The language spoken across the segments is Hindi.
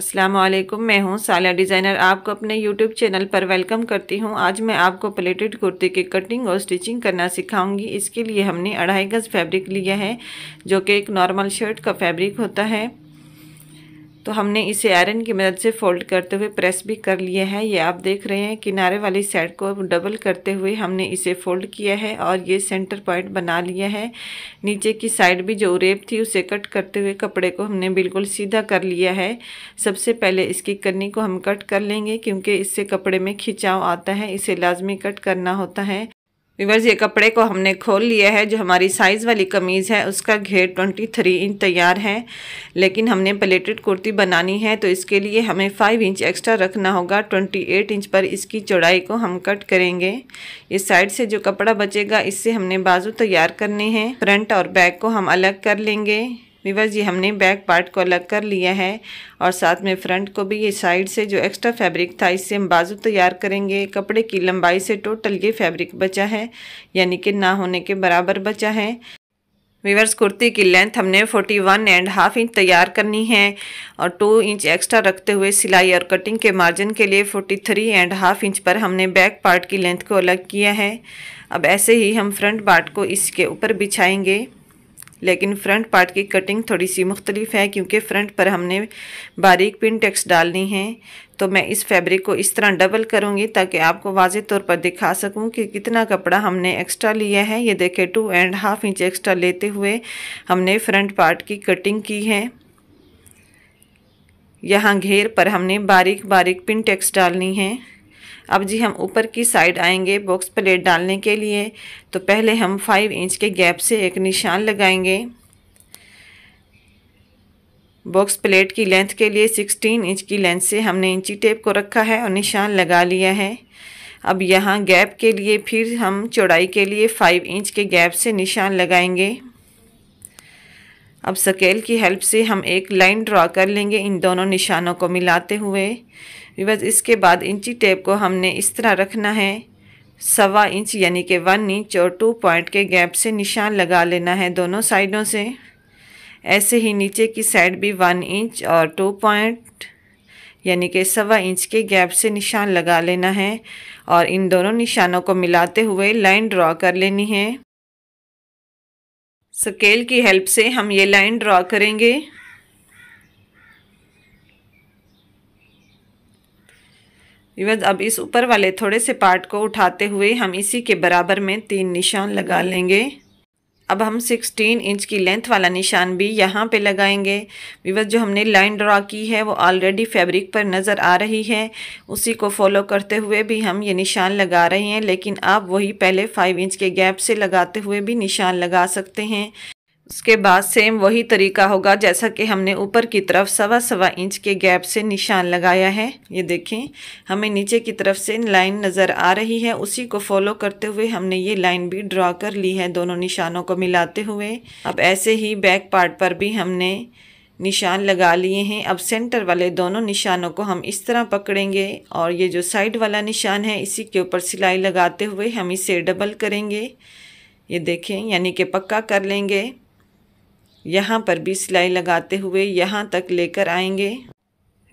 अस्सलाम वालेकुम मैं हूँ सालिया डिज़ाइनर आपको अपने यूट्यूब चैनल पर वेलकम करती हूँ आज मैं आपको प्लेटेड कुर्ते की कटिंग और स्टिचिंग करना सिखाऊंगी इसके लिए हमने अढ़ाई गज फैब्रिक लिया है जो कि एक नॉर्मल शर्ट का फैब्रिक होता है तो हमने इसे आयरन की मदद से फोल्ड करते हुए प्रेस भी कर लिया है ये आप देख रहे हैं किनारे वाली साइड को डबल करते हुए हमने इसे फोल्ड किया है और ये सेंटर पॉइंट बना लिया है नीचे की साइड भी जो रेप थी उसे कट करते हुए कपड़े को हमने बिल्कुल सीधा कर लिया है सबसे पहले इसकी कन्नी को हम कट कर लेंगे क्योंकि इससे कपड़े में खिंचाव आता है इसे लाजमी कट करना होता है विवर्स ये कपड़े को हमने खोल लिया है जो हमारी साइज़ वाली कमीज़ है उसका घेर 23 इंच तैयार है लेकिन हमने प्लेटेड कुर्ती बनानी है तो इसके लिए हमें 5 इंच एक्स्ट्रा रखना होगा 28 इंच पर इसकी चौड़ाई को हम कट करेंगे इस साइड से जो कपड़ा बचेगा इससे हमने बाजू तैयार करने हैं फ्रंट और बैक को हम अलग कर लेंगे वीवर्स ये हमने बैक पार्ट को अलग कर लिया है और साथ में फ्रंट को भी ये साइड से जो एक्स्ट्रा फैब्रिक था इससे हम बाजू तैयार करेंगे कपड़े की लंबाई से टोटल ये फैब्रिक बचा है यानी कि ना होने के बराबर बचा है वीवर्स कुर्ती की लेंथ हमने 41 एंड हाफ इंच तैयार करनी है और 2 इंच एक्स्ट्रा रखते हुए सिलाई और कटिंग के मार्जिन के लिए 43 एंड हाफ इंच पर हमने बैक पार्ट की लेंथ को अलग किया है अब ऐसे ही हम फ्रंट पार्ट को इसके ऊपर बिछाएंगे लेकिन फ्रंट पार्ट की कटिंग थोड़ी सी मुख्तलिफ है क्योंकि फ़्रंट पर हमने बारीक पिन टेक्स डालनी है तो मैं इस फैब्रिक को इस तरह डबल करूँगी ताकि आपको वाज तौर पर दिखा सकूँ कि कितना कपड़ा हमने एक्स्ट्रा लिया है ये देखे two and half inch extra लेते हुए हमने फ्रंट पार्ट की कटिंग की है यहाँ घेर पर हमने बारीक बारीक पिन टेक्स डालनी है अब जी हम ऊपर की साइड आएंगे बॉक्स प्लेट डालने के लिए तो पहले हम फाइव इंच के गैप से एक निशान लगाएंगे बॉक्स प्लेट की लेंथ के लिए 16 इंच की लेंथ से हमने इंची टेप को रखा है और निशान लगा लिया है अब यहाँ गैप के लिए फिर हम चौड़ाई के लिए 5 इंच के गैप से निशान लगाएंगे अब स्केल की हेल्प से हम एक लाइन ड्रा कर लेंगे इन दोनों निशानों को मिलाते हुए बस इसके बाद इंची टेप को हमने इस तरह रखना है सवा इंच यानी कि वन इंच और टू पॉइंट के गैप से निशान लगा लेना है दोनों साइडों से ऐसे ही नीचे की साइड भी वन इंच और टू पॉइंट यानी कि सवा इंच के गैप से निशान लगा लेना है और इन दोनों निशानों को मिलाते हुए लाइन ड्रॉ कर लेनी है स्केल की हेल्प से हम ये लाइन ड्रॉ करेंगे अब इस ऊपर वाले थोड़े से पार्ट को उठाते हुए हम इसी के बराबर में तीन निशान लगा लेंगे अब हम 16 इंच की लेंथ वाला निशान भी यहाँ पे लगाएंगे विवस जो हमने लाइन ड्रा की है वो ऑलरेडी फैब्रिक पर नज़र आ रही है उसी को फॉलो करते हुए भी हम ये निशान लगा रहे हैं लेकिन आप वही पहले 5 इंच के गैप से लगाते हुए भी निशान लगा सकते हैं उसके बाद सेम वही तरीका होगा जैसा कि हमने ऊपर की तरफ सवा सवा इंच के गैप से निशान लगाया है ये देखें हमें नीचे की तरफ से लाइन नज़र आ रही है उसी को फॉलो करते हुए हमने ये लाइन भी ड्रा कर ली है दोनों निशानों को मिलाते हुए अब ऐसे ही बैक पार्ट पर भी हमने निशान लगा लिए हैं अब सेंटर वाले दोनों निशानों को हम इस तरह पकड़ेंगे और ये जो साइड वाला निशान है इसी के ऊपर सिलाई लगाते हुए हम इसे डबल करेंगे ये देखें यानी कि पक्का कर लेंगे यहाँ पर भी सिलाई लगाते हुए यहाँ तक लेकर आएंगे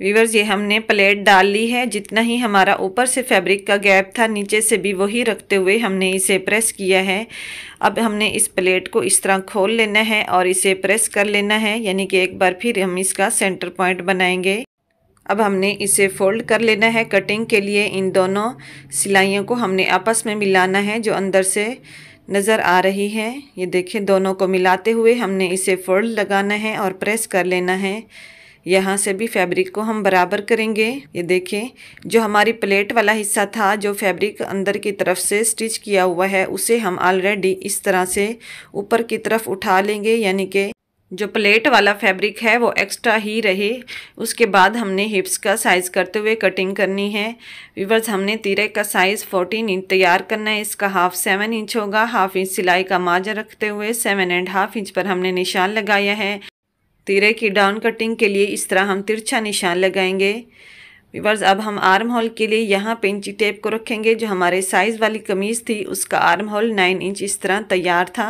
वीवर्स ये हमने प्लेट डाल ली है जितना ही हमारा ऊपर से फैब्रिक का गैप था नीचे से भी वही रखते हुए हमने इसे प्रेस किया है अब हमने इस प्लेट को इस तरह खोल लेना है और इसे प्रेस कर लेना है यानी कि एक बार फिर हम इसका सेंटर पॉइंट बनाएंगे अब हमने इसे फोल्ड कर लेना है कटिंग के लिए इन दोनों सिलाइयों को हमने आपस में मिलाना है जो अंदर से नज़र आ रही है ये देखिए दोनों को मिलाते हुए हमने इसे फोल्ड लगाना है और प्रेस कर लेना है यहाँ से भी फैब्रिक को हम बराबर करेंगे ये देखें जो हमारी प्लेट वाला हिस्सा था जो फैब्रिक अंदर की तरफ से स्टिच किया हुआ है उसे हम ऑलरेडी इस तरह से ऊपर की तरफ उठा लेंगे यानी कि जो प्लेट वाला फैब्रिक है वो एक्स्ट्रा ही रहे उसके बाद हमने हिप्स का साइज़ करते हुए कटिंग करनी है विवर्स हमने तिरे का साइज़ फोर्टीन इंच तैयार करना है इसका हाफ सेवन इंच होगा हाफ इंच सिलाई का मार्जर रखते हुए सेवन एंड हाफ इंच पर हमने निशान लगाया है तिरे की डाउन कटिंग के लिए इस तरह हम तिरछा निशान लगाएंगे वीवर्स अब हम आर्म होल के लिए यहाँ पे इंची टेप को रखेंगे जो हमारे साइज़ वाली कमीज़ थी उसका आर्म होल नाइन इंच इस तरह तैयार था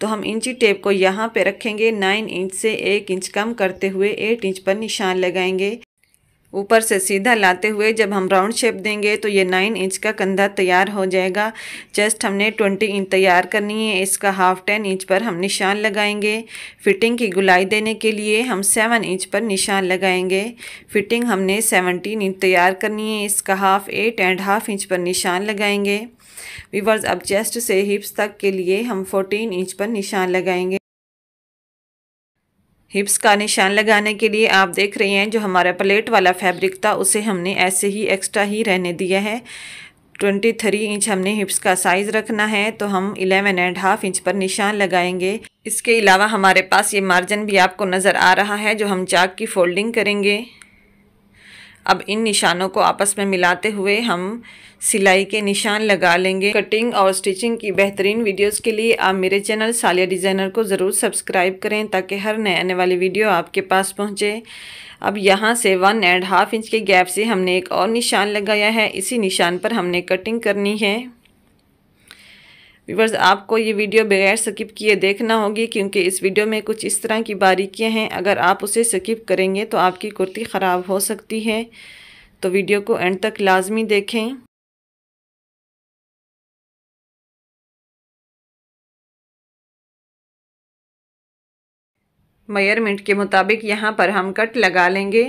तो हम इंची टेप को यहाँ पे रखेंगे नाइन इंच से एक इंच कम करते हुए एट इंच पर निशान लगाएंगे ऊपर से सीधा लाते हुए जब हम राउंड शेप देंगे तो ये नाइन इंच का कंधा तैयार हो जाएगा चेस्ट हमने ट्वेंटी इंच तैयार करनी है इसका हाफ टेन इंच पर हम निशान लगाएंगे फिटिंग की गुलाई देने के लिए हम सेवन इंच पर निशान लगाएंगे फिटिंग हमने सेवनटीन इंच तैयार करनी है इसका half eight and half inch पर निशान लगाएंगे वीवर्स अब चेस्ट से हिप्स तक के लिए हम फोर्टीन इंच पर निशान लगाएंगे हिप्स का निशान लगाने के लिए आप देख रहे हैं जो हमारा प्लेट वाला फैब्रिक था उसे हमने ऐसे ही एक्स्ट्रा ही रहने दिया है ट्वेंटी थ्री इंच हमने हिप्स का साइज़ रखना है तो हम इलेवन एंड हाफ इंच पर निशान लगाएंगे इसके अलावा हमारे पास ये मार्जिन भी आपको नज़र आ रहा है जो हम चाक की फोल्डिंग करेंगे अब इन निशानों को आपस में मिलाते हुए हम सिलाई के निशान लगा लेंगे कटिंग और स्टिचिंग की बेहतरीन वीडियोस के लिए आप मेरे चैनल सालिया डिज़ाइनर को ज़रूर सब्सक्राइब करें ताकि हर नए आने वाली वीडियो आपके पास पहुँचे अब यहाँ से वन एंड हाफ इंच के गैप से हमने एक और निशान लगाया है इसी निशान पर हमने कटिंग करनी है व्यूवर्स आपको ये वीडियो बगैर स्किप किए देखना होगी क्योंकि इस वीडियो में कुछ इस तरह की बारीकियां हैं अगर आप उसे स्किप करेंगे तो आपकी कुर्ती ख़राब हो सकती है तो वीडियो को एंड तक लाजमी देखें मयरमेंट के मुताबिक यहाँ पर हम कट लगा लेंगे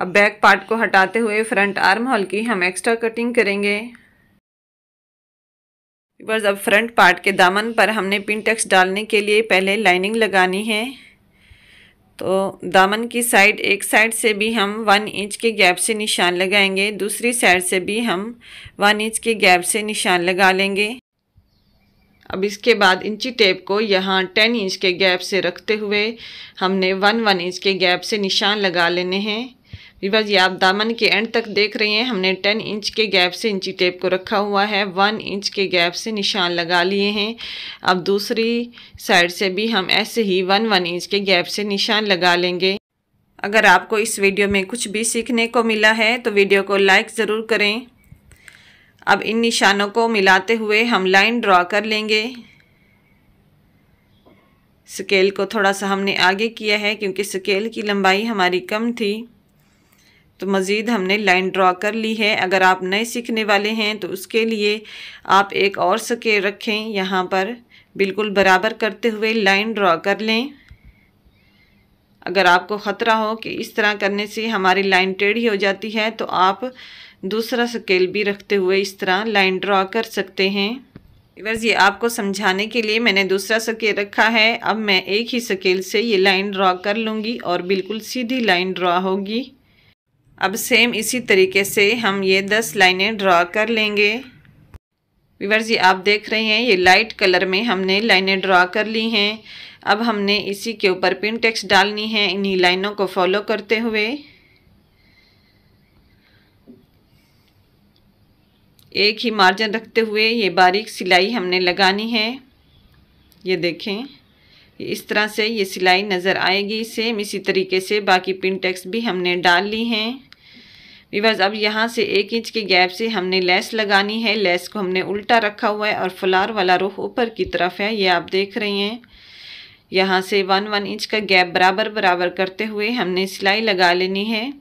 अब बैक पार्ट को हटाते हुए फ्रंट आर्म हॉल की हम एक्स्ट्रा कटिंग करेंगे व्यूवर्स अब फ्रंट पार्ट के दामन पर हमने पिनटेक्स डालने के लिए पहले लाइनिंग लगानी है तो दामन की साइड एक साइड से भी हम वन इंच के गैप से निशान लगाएंगे दूसरी साइड से भी हम वन इंच के गैप से निशान लगा लेंगे अब इसके बाद इंची टेप को यहाँ टेन इंच के गैप से रखते हुए हमने वन वन इंच के गैप से निशान लगा लेने हैं रिवर्स ये आप दामन के एंड तक देख रहे हैं हमने टेन इंच के गैप से इंची टेप को रखा हुआ है वन इंच के गैप से निशान लगा लिए हैं अब दूसरी साइड से भी हम ऐसे ही वन वन इंच के गैप से निशान लगा लेंगे अगर आपको इस वीडियो में कुछ भी सीखने को मिला है तो वीडियो को लाइक ज़रूर करें अब इन निशानों को मिलाते हुए हम लाइन ड्रॉ कर लेंगे स्केल को थोड़ा सा हमने आगे किया है क्योंकि स्केल की लंबाई हमारी कम थी तो मज़ीद हमने लाइन ड्रा कर ली है अगर आप नए सीखने वाले हैं तो उसके लिए आप एक और सके रखें यहाँ पर बिल्कुल बराबर करते हुए लाइन ड्रा कर लें अगर आपको ख़तरा हो कि इस तरह करने से हमारी लाइन टेढ़ी हो जाती है तो आप दूसरा स्केल भी रखते हुए इस तरह लाइन ड्रा कर सकते हैं बस ये आपको समझाने के लिए मैंने दूसरा स्केल रखा है अब मैं एक ही स्केल से ये लाइन ड्रा कर लूँगी और बिल्कुल सीधी लाइन ड्रा होगी अब सेम इसी तरीके से हम ये दस लाइनें ड्रा कर लेंगे विवर जी आप देख रहे हैं ये लाइट कलर में हमने लाइनें ड्रा कर ली हैं अब हमने इसी के ऊपर पिन टेक्स डालनी है इन्हीं लाइनों को फॉलो करते हुए एक ही मार्जिन रखते हुए ये बारीक सिलाई हमने लगानी है ये देखें इस तरह से ये सिलाई नज़र आएगी सेम इसी तरीके से बाकी पिन टेक्स भी हमने डाल ली हैं रिवर्स अब यहाँ से एक इंच के गैप से हमने लेस लगानी है लेस को हमने उल्टा रखा हुआ है और फ्लार वाला रुख ऊपर की तरफ है ये आप देख रही हैं यहाँ से वन वन इंच का गैप बराबर बराबर करते हुए हमने सिलाई लगा लेनी है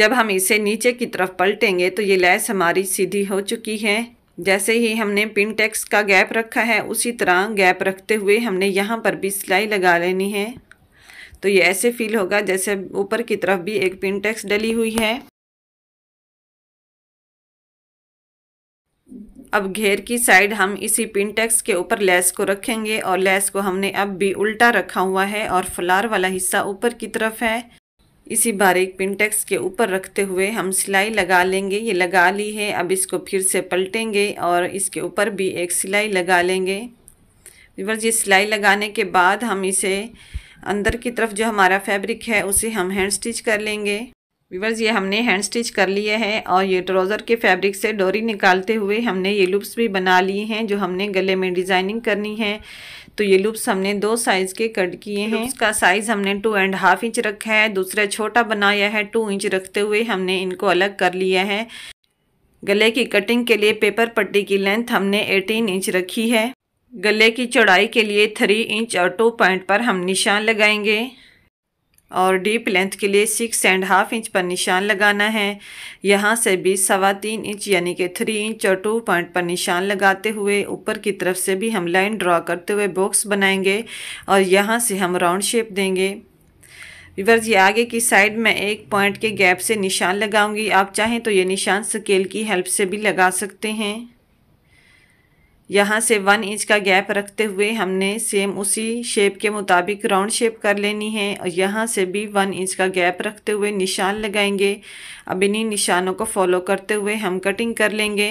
जब हम इसे नीचे की तरफ पलटेंगे तो ये लेस हमारी सीधी हो चुकी है जैसे ही हमने पिनटेक्स का गैप रखा है उसी तरह गैप रखते हुए हमने यहाँ पर भी सिलाई लगा लेनी है तो ये ऐसे फील होगा जैसे ऊपर की तरफ भी एक पिनटेक्स डली हुई है अब घेर की साइड हम इसी पिनटेक्स के ऊपर लेस को रखेंगे और लेस को हमने अब भी उल्टा रखा हुआ है और फ्लार वाला हिस्सा ऊपर की तरफ है इसी बारीक पिनटेक्स के ऊपर रखते हुए हम सिलाई लगा लेंगे ये लगा ली है अब इसको फिर से पलटेंगे और इसके ऊपर भी एक सिलाई लगा लेंगे विवर सिलाई लगाने के बाद हम इसे अंदर की तरफ जो हमारा फैब्रिक है उसे हम हैंड स्टिच कर लेंगे वीवर्स ये हमने हैंड स्टिच कर लिया है और ये ट्राउज़र के फैब्रिक से डोरी निकालते हुए हमने ये लूप्स भी बना लिए हैं जो हमने गले में डिज़ाइनिंग करनी है तो ये लूप्स हमने दो साइज़ के कट किए हैं इसका साइज़ हमने टू एंड हाफ इंच रखा है दूसरा छोटा बनाया है टू इंच रखते हुए हमने इनको अलग कर लिया है गले की कटिंग के लिए पेपर पट्टी की लेंथ हमने एटीन इंच रखी है गले की चौड़ाई के लिए थ्री इंच और टू पॉइंट पर हम निशान लगाएंगे और डीप लेंथ के लिए सिक्स एंड हाफ इंच पर निशान लगाना है यहाँ से भी सवा तीन इंच यानी कि थ्री इंच और टू पॉइंट पर निशान लगाते हुए ऊपर की तरफ से भी हम लाइन ड्रॉ करते हुए बॉक्स बनाएंगे और यहाँ से हम राउंड शेप देंगे रिवर्स ये आगे की साइड में एक पॉइंट के गैप से निशान लगाऊंगी आप चाहें तो ये निशान स्केल की हेल्प से भी लगा सकते हैं यहाँ से वन इंच का गैप रखते हुए हमने सेम उसी शेप के मुताबिक राउंड शेप कर लेनी है और यहाँ से भी वन इंच का गैप रखते हुए निशान लगाएंगे अब इन्हीं निशानों को फॉलो करते हुए हम कटिंग कर लेंगे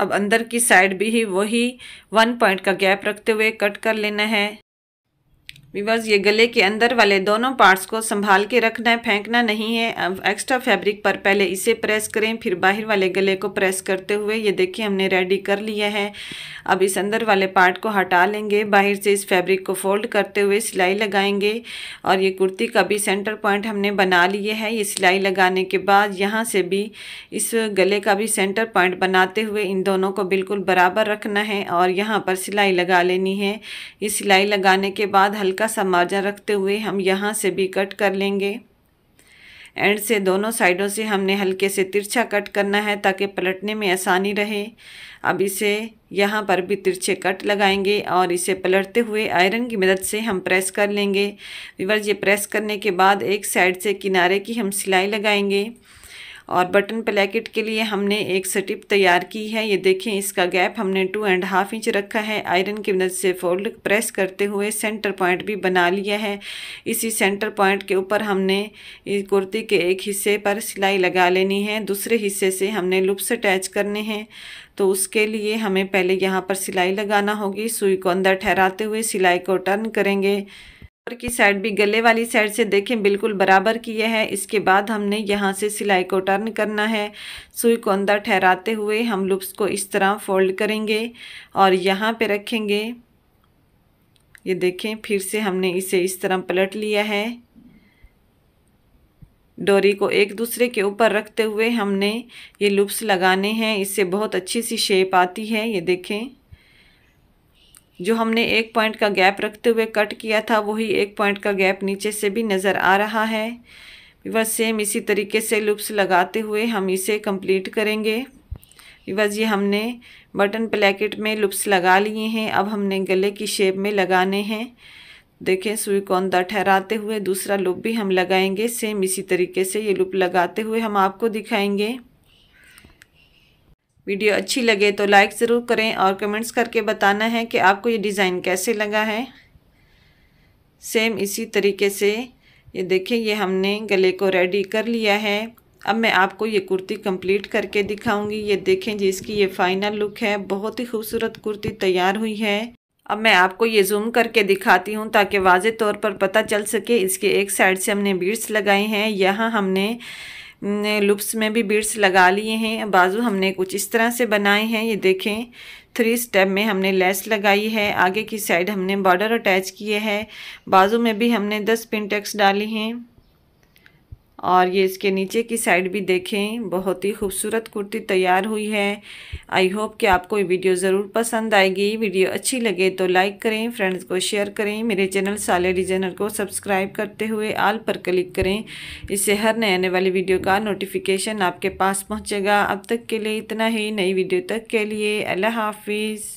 अब अंदर की साइड भी ही वही वन पॉइंट का गैप रखते हुए कट कर लेना है बिकॉज ये गले के अंदर वाले दोनों पार्ट्स को संभाल के रखना है फेंकना नहीं है एक्स्ट्रा फैब्रिक पर पहले इसे प्रेस करें फिर बाहर वाले गले को प्रेस करते हुए ये देखिए हमने रेडी कर लिया है अब इस अंदर वाले पार्ट को हटा लेंगे बाहर से इस फैब्रिक को फोल्ड करते हुए सिलाई लगाएंगे और ये कुर्ती का भी सेंटर पॉइंट हमने बना लिए है ये सिलाई लगाने के बाद यहाँ से भी इस गले का भी सेंटर पॉइंट बनाते हुए इन दोनों को बिल्कुल बराबर रखना है और यहाँ पर सिलाई लगा लेनी है ये सिलाई लगाने के बाद हल्का का समार्जन रखते हुए हम यहाँ से भी कट कर लेंगे एंड से दोनों साइडों से हमने हल्के से तिरछा कट करना है ताकि पलटने में आसानी रहे अब इसे यहाँ पर भी तिरछे कट लगाएंगे और इसे पलटते हुए आयरन की मदद से हम प्रेस कर लेंगे विवर ये प्रेस करने के बाद एक साइड से किनारे की हम सिलाई लगाएंगे और बटन प्लेकेट के लिए हमने एक स्टिप तैयार की है ये देखें इसका गैप हमने टू एंड हाफ इंच रखा है आयरन की मदद से फोल्ड प्रेस करते हुए सेंटर पॉइंट भी बना लिया है इसी सेंटर पॉइंट के ऊपर हमने इस कुर्ती के एक हिस्से पर सिलाई लगा लेनी है दूसरे हिस्से से हमने लुप्स अटैच करने हैं तो उसके लिए हमें पहले यहाँ पर सिलाई लगाना होगी सुई को अंदर ठहराते हुए सिलाई को टर्न करेंगे ऊपर की साइड भी गले वाली साइड से देखें बिल्कुल बराबर किया है इसके बाद हमने यहाँ से सिलाई को टर्न करना है सुई को अंदर ठहराते हुए हम लुप्स को इस तरह फोल्ड करेंगे और यहाँ पे रखेंगे ये देखें फिर से हमने इसे इस तरह पलट लिया है डोरी को एक दूसरे के ऊपर रखते हुए हमने ये लुप्स लगाने हैं इससे बहुत अच्छी सी शेप आती है ये देखें जो हमने एक पॉइंट का गैप रखते हुए कट किया था वही एक पॉइंट का गैप नीचे से भी नज़र आ रहा है बस सेम इसी तरीके से लुप्स लगाते हुए हम इसे कंप्लीट करेंगे बस ये हमने बटन प्लेकेट में लुप्स लगा लिए हैं अब हमने गले की शेप में लगाने हैं देखें सुई कौंदा ठहराते हुए दूसरा लुप भी हम लगाएंगे सेम इसी तरीके से ये लुप लगाते हुए हम आपको दिखाएंगे वीडियो अच्छी लगे तो लाइक ज़रूर करें और कमेंट्स करके बताना है कि आपको ये डिज़ाइन कैसे लगा है सेम इसी तरीके से ये देखें ये हमने गले को रेडी कर लिया है अब मैं आपको ये कुर्ती कंप्लीट करके दिखाऊंगी ये देखें जी इसकी ये फाइनल लुक है बहुत ही खूबसूरत कुर्ती तैयार हुई है अब मैं आपको ये जूम करके दिखाती हूँ ताकि वाज तौर पर पता चल सके इसके एक साइड से हमने बीड्स लगाए हैं यहाँ हमने लुप्स में भी बीड्स लगा लिए हैं बाजू हमने कुछ इस तरह से बनाए हैं ये देखें थ्री स्टेप में हमने लेस लगाई है आगे की साइड हमने बॉर्डर अटैच किए हैं बाजू में भी हमने दस पिन टेक्स डाली हैं और ये इसके नीचे की साइड भी देखें बहुत ही खूबसूरत कुर्ती तैयार हुई है आई होप कि आपको ये वीडियो ज़रूर पसंद आएगी वीडियो अच्छी लगे तो लाइक करें फ्रेंड्स को शेयर करें मेरे चैनल साले डिजाइनर को सब्सक्राइब करते हुए आल पर क्लिक करें इससे हर नए आने वाली वीडियो का नोटिफिकेशन आपके पास पहुँचेगा अब तक के लिए इतना ही नई वीडियो तक के लिए अल्लाह हाफिज़